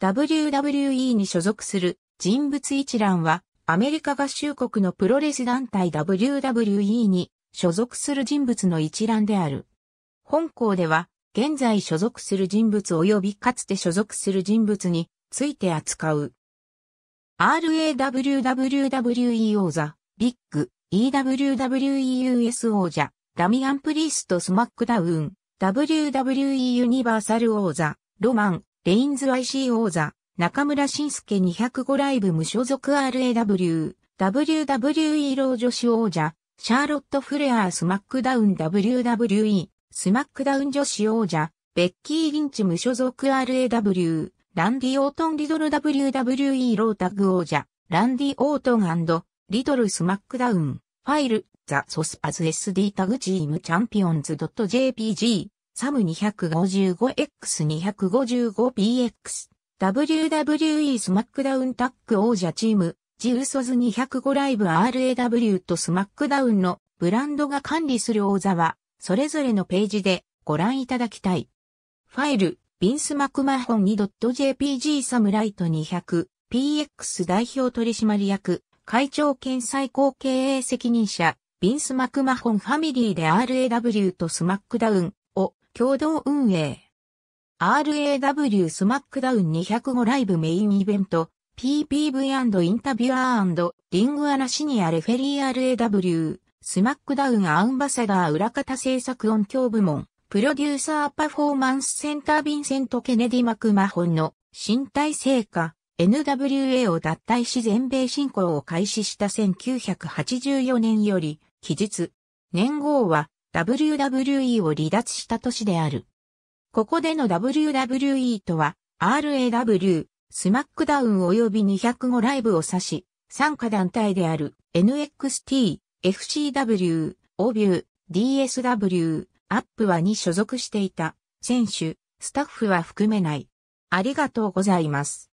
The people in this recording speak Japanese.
WWE に所属する人物一覧は、アメリカ合衆国のプロレス団体 WWE に所属する人物の一覧である。本校では、現在所属する人物及びかつて所属する人物について扱う。RAWWWE 王座、ビッグ、EWWEUS 王者、ダミアン・プリースト・スマックダウン、WWE ユニバーサル王座、ロマン、レインズ IC 王座、中村晋介205ライブ無所属 RAW、WWE 老女子王者、シャーロット・フレアースマックダウン WWE、スマックダウン女子王者、ベッキー・リンチ無所属 RAW、ランディ・オートン・リドル WWE ロータグ王者、ランディ・オートンリドルスマックダウン、ファイル、ザ・ソスパズ SD タグチームチャンピオンズ .jpg サム 255X255PX、WWE スマックダウンタック王者チーム、ジウソズ205ライブ RAW とスマックダウンのブランドが管理する王座は、それぞれのページでご覧いただきたい。ファイル、ビンス・マクマホン 2.jpg サムライト 200PX 代表取締役、会長兼最高経営責任者、ビンス・マクマホンファミリーで RAW とスマックダウン、共同運営。RAW スマックダウン205ライブメインイベント、PPV& インタビュアーリングアナシニアレフェリー RAW、スマックダウンアンバサダー裏方制作音響部門、プロデューサーパフォーマンスセンターヴィンセント・ケネディ・マクマホンの身体成果、NWA を脱退し全米進行を開始した1984年より、期日、年号は WWE を離脱した年である。ここでの WWE とは、RAW、スマックダウン及び205ライブを指し、参加団体である NXT、FCW、OBU、DSW、アップはに所属していた、選手、スタッフは含めない。ありがとうございます。